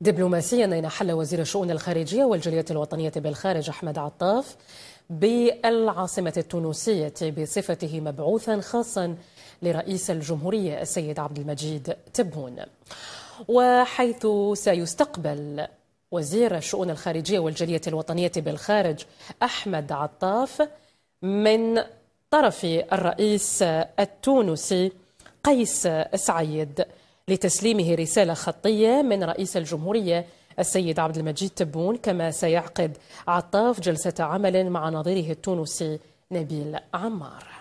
دبلوماسيا أين حل وزير الشؤون الخارجية والجالية الوطنية بالخارج أحمد عطاف بالعاصمة التونسية بصفته مبعوثا خاصا لرئيس الجمهورية السيد عبد المجيد تبون وحيث سيستقبل وزير الشؤون الخارجية والجالية الوطنية بالخارج أحمد عطاف من طرف الرئيس التونسي قيس سعيد لتسليمه رسالة خطية من رئيس الجمهورية السيد عبد المجيد تبون كما سيعقد عطاف جلسة عمل مع نظيره التونسي نبيل عمار